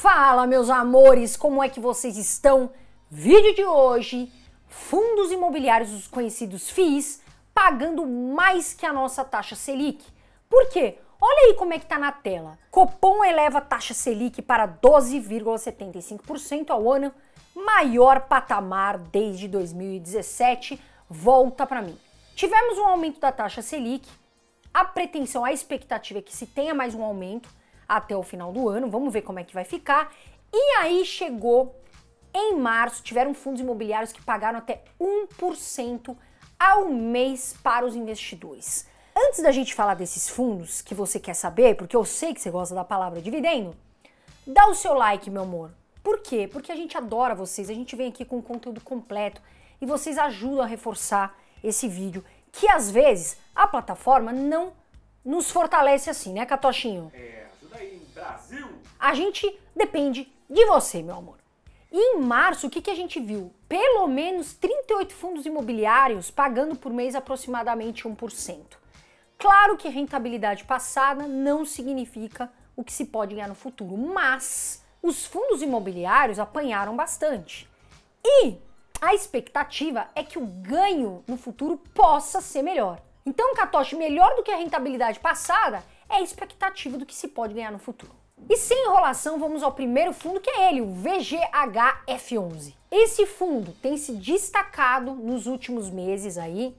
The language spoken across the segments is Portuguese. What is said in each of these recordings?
Fala, meus amores, como é que vocês estão? Vídeo de hoje: fundos imobiliários, os conhecidos FIIs, pagando mais que a nossa taxa Selic. Por quê? Olha aí como é que tá na tela. Copom eleva a taxa Selic para 12,75% ao ano, maior patamar desde 2017. Volta para mim. Tivemos um aumento da taxa Selic. A pretensão, a expectativa é que se tenha mais um aumento até o final do ano, vamos ver como é que vai ficar. E aí chegou em março, tiveram fundos imobiliários que pagaram até 1% ao mês para os investidores. Antes da gente falar desses fundos que você quer saber, porque eu sei que você gosta da palavra dividendo, dá o seu like, meu amor. Por quê? Porque a gente adora vocês, a gente vem aqui com conteúdo completo e vocês ajudam a reforçar esse vídeo, que às vezes a plataforma não nos fortalece assim, né, Catochinho? É. Brasil! A gente depende de você, meu amor. E em março, o que, que a gente viu? Pelo menos 38 fundos imobiliários pagando por mês aproximadamente 1%. Claro que rentabilidade passada não significa o que se pode ganhar no futuro, mas os fundos imobiliários apanharam bastante. E a expectativa é que o ganho no futuro possa ser melhor. Então, Katoshi, melhor do que a rentabilidade passada é a expectativa do que se pode ganhar no futuro. E sem enrolação, vamos ao primeiro fundo, que é ele, o VGHF11. Esse fundo tem se destacado nos últimos meses aí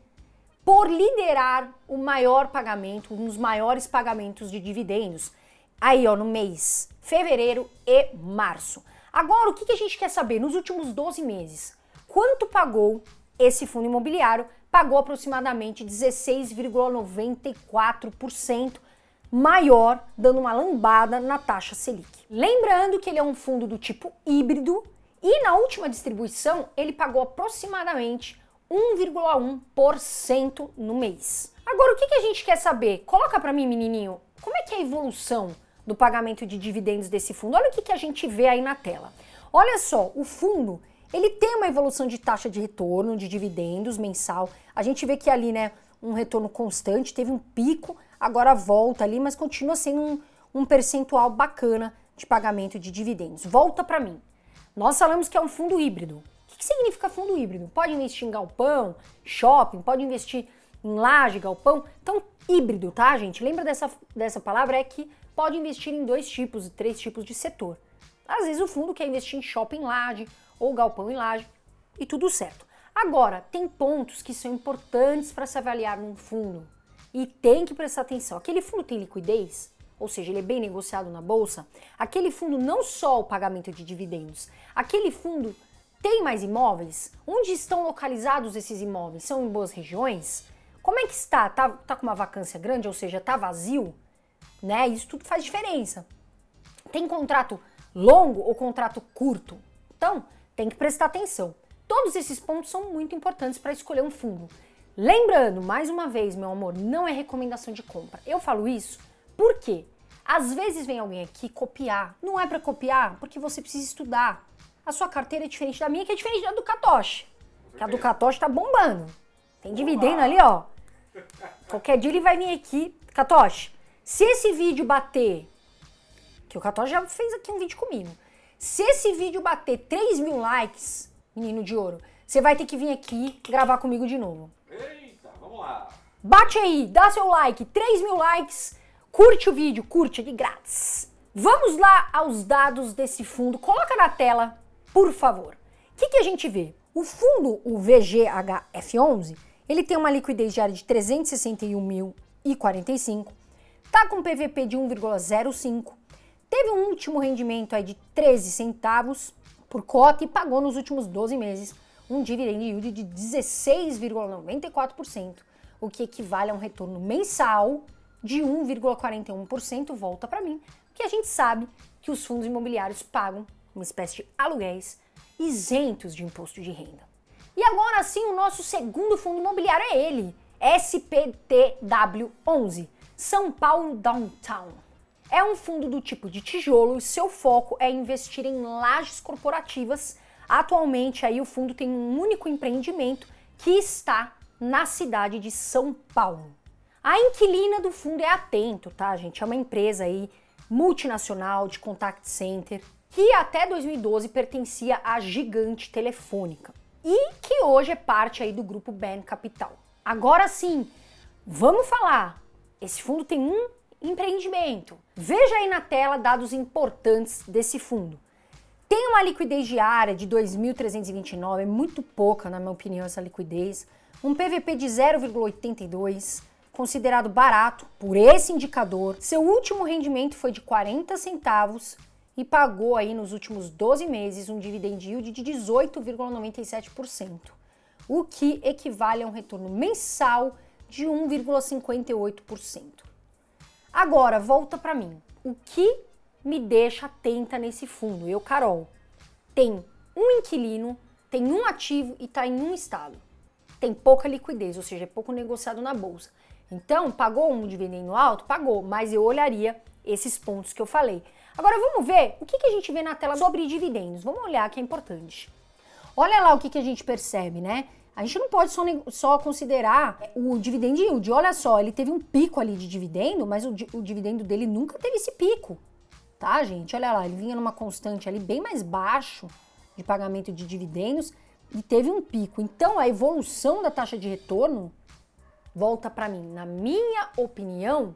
por liderar o maior pagamento, um dos maiores pagamentos de dividendos, aí ó, no mês fevereiro e março. Agora, o que, que a gente quer saber? Nos últimos 12 meses, quanto pagou esse fundo imobiliário? Pagou aproximadamente 16,94% maior, dando uma lambada na taxa Selic. Lembrando que ele é um fundo do tipo híbrido e na última distribuição ele pagou aproximadamente 1,1% no mês. Agora, o que, que a gente quer saber? Coloca para mim, menininho, como é que é a evolução do pagamento de dividendos desse fundo? Olha o que, que a gente vê aí na tela. Olha só, o fundo ele tem uma evolução de taxa de retorno de dividendos mensal. A gente vê que ali, né, um retorno constante, teve um pico, agora volta ali, mas continua sendo um, um percentual bacana de pagamento de dividendos. Volta para mim. Nós falamos que é um fundo híbrido. O que, significa fundo híbrido? Pode investir em galpão, shopping, pode investir em laje, galpão. Então, híbrido, tá, gente? Lembra dessa, dessa palavra? É que pode investir em dois tipos três tipos de setor. Às vezes o fundo quer investir em shopping laje ou galpão em laje e tudo certo. Agora, tem pontos que são importantes para se avaliar num fundo e tem que prestar atenção. Aquele fundo tem liquidez? ou seja, ele é bem negociado na bolsa, aquele fundo não só o pagamento de dividendos, aquele fundo tem mais imóveis? Onde estão localizados esses imóveis? São em boas regiões? Como é que está? Tá, tá com uma vacância grande, ou seja, tá vazio? Né? Isso tudo faz diferença. Tem contrato longo ou contrato curto? Então, tem que prestar atenção. Todos esses pontos são muito importantes para escolher um fundo. Lembrando, mais uma vez, meu amor, não é recomendação de compra. Eu falo isso porque às vezes vem alguém aqui copiar. Não é para copiar, porque você precisa estudar. A sua carteira é diferente da minha, que é diferente da do Katoshi. Que a do Katoshi tá bombando. Tem dividendo ali, ó. Qualquer dia ele vai vir aqui. Katoshi, se esse vídeo bater. Que o Katoshi já fez aqui um vídeo comigo. Se esse vídeo bater 3 mil likes, menino de ouro, você vai ter que vir aqui gravar comigo de novo. Bate aí, dá seu like, 3 mil likes, curte o vídeo, curte de grátis. Vamos lá aos dados desse fundo. Coloca na tela, por favor. O que, que a gente vê? O fundo, o VGHF11, ele tem uma liquidez diária de 361.045, está com PVP de 1,05, teve um último rendimento aí de 13 centavos por cota e pagou nos últimos 12 meses um dividend yield de 16,94%, o que equivale a um retorno mensal de 1,41% volta para mim, que a gente sabe que os fundos imobiliários pagam uma espécie de aluguéis isentos de imposto de renda. E agora sim, o nosso segundo fundo imobiliário é ele, SPTW11, São Paulo Downtown. É um fundo do tipo de tijolo e seu foco é investir em lajes corporativas. Atualmente aí o fundo tem um único empreendimento que está na cidade de São Paulo. A inquilina do fundo é atento, tá, gente? É uma empresa aí multinacional de contact center que até 2012 pertencia à gigante telefônica e que hoje é parte aí do grupo Ben Capital. Agora sim, vamos falar. Esse fundo tem um empreendimento. Veja aí na tela dados importantes desse fundo. Tem uma liquidez diária de 2.329, é muito pouca, na minha opinião, essa liquidez. Um PVP de 0,82, considerado barato por esse indicador, seu último rendimento foi de 40 centavos e pagou aí nos últimos 12 meses um dividend yield de 18,97%, o que equivale a um retorno mensal de 1,58%. Agora, volta para mim. O que me deixa atenta nesse fundo? Eu, Carol, tem um inquilino, tem um ativo e está em um estado tem pouca liquidez, ou seja, é pouco negociado na bolsa. Então, pagou um dividendo alto? Pagou, mas eu olharia esses pontos que eu falei. Agora vamos ver o que, que a gente vê na tela sobre dividendos. Vamos olhar que é importante. Olha lá o que, que a gente percebe, né? A gente não pode só, só considerar o dividendo yield. Olha só, ele teve um pico ali de dividendo, mas o, o dividendo dele nunca teve esse pico, tá, gente? Olha lá, ele vinha numa constante ali bem mais baixo de pagamento de dividendos e teve um pico. Então a evolução da taxa de retorno volta para mim, na minha opinião,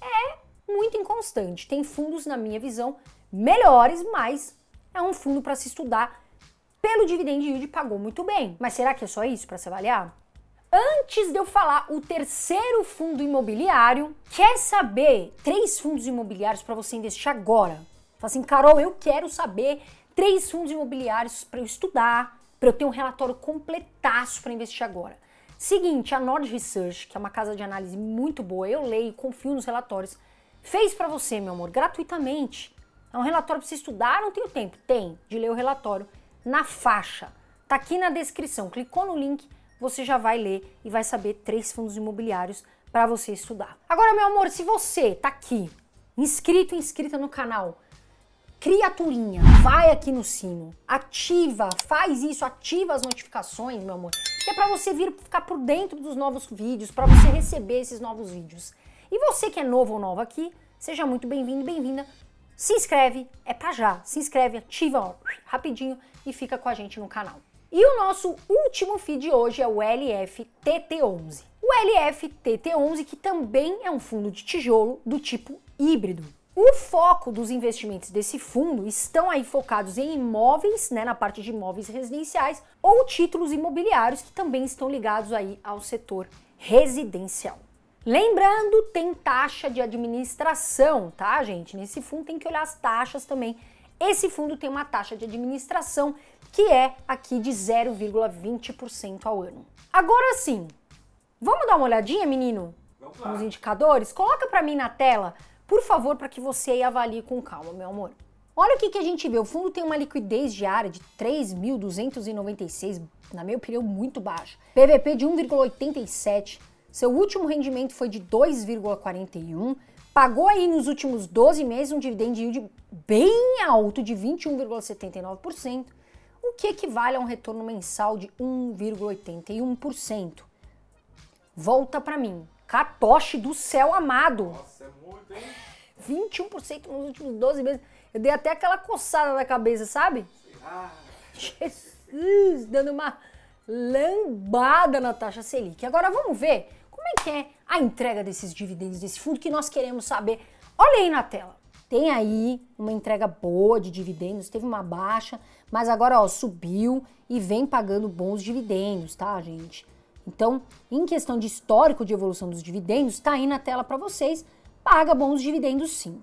é muito inconstante. Tem fundos na minha visão melhores, mas é um fundo para se estudar. Pelo dividend yield pagou muito bem. Mas será que é só isso para se avaliar? Antes de eu falar o terceiro fundo imobiliário, quer saber três fundos imobiliários para você investir agora? Fala assim, Carol, eu quero saber três fundos imobiliários para eu estudar, para eu ter um relatório completaço para investir agora. Seguinte, a Nord Research, que é uma casa de análise muito boa, eu leio, confio nos relatórios, fez para você, meu amor, gratuitamente. É um relatório para você estudar, não o tempo. Tem, de ler o relatório na faixa. Tá aqui na descrição. Clicou no link, você já vai ler e vai saber três fundos imobiliários para você estudar. Agora, meu amor, se você tá aqui, inscrito, inscrita no canal, criaturinha, vai aqui no sino, ativa, faz isso, ativa as notificações, meu amor, que é para você vir ficar por dentro dos novos vídeos, para você receber esses novos vídeos. E você que é novo ou nova aqui, seja muito bem-vindo, bem-vinda. Se inscreve, é para já. Se inscreve, ativa ó, rapidinho e fica com a gente no canal. E o nosso último feed de hoje é o LFTT11. O LFTT11 que também é um fundo de tijolo do tipo híbrido. O foco dos investimentos desse fundo estão aí focados em imóveis, né, na parte de imóveis residenciais ou títulos imobiliários que também estão ligados aí ao setor residencial. Lembrando, tem taxa de administração, tá, gente? Nesse fundo tem que olhar as taxas também. Esse fundo tem uma taxa de administração que é aqui de 0,20% ao ano. Agora sim, vamos dar uma olhadinha, menino? Vamos lá. Nos indicadores? Coloca para mim na tela por favor, para que você aí avalie com calma, meu amor. Olha o que, que a gente vê, o fundo tem uma liquidez diária de 3.296, na minha opinião, muito baixa. PVP de 1,87, seu último rendimento foi de 2,41, pagou aí nos últimos 12 meses um dividend yield bem alto de 21,79%, o que equivale a um retorno mensal de 1,81%. Volta para mim, Catoche do céu amado. Nossa, é muito, hein? 21% nos últimos 12 meses. Eu dei até aquela coçada na cabeça, sabe? Ah. Jesus, dando uma lambada na taxa Selic. Agora vamos ver como é que é a entrega desses dividendos desse fundo que nós queremos saber. Olha aí na tela. Tem aí uma entrega boa de dividendos, teve uma baixa, mas agora ó, subiu e vem pagando bons dividendos, tá, gente? Então, em questão de histórico de evolução dos dividendos, tá aí na tela para vocês paga bons dividendos sim.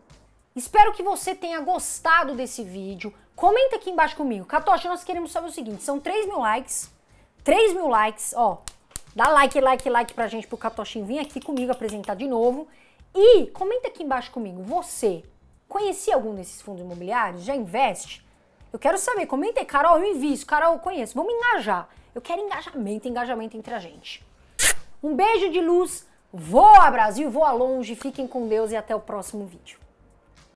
Espero que você tenha gostado desse vídeo. Comenta aqui embaixo comigo. Catocha, nós queremos saber o seguinte, são 3 mil likes, 3 mil likes, ó. Dá like, like, like pra gente, pro Catoshin vir aqui comigo apresentar de novo. E comenta aqui embaixo comigo, você conhecia algum desses fundos imobiliários? Já investe? Eu quero saber, comenta aí, Carol, eu invisto, Carol, eu conheço. Vamos engajar. Eu quero engajamento, engajamento entre a gente. Um beijo de luz, Voa Brasil, voa longe, fiquem com Deus e até o próximo vídeo.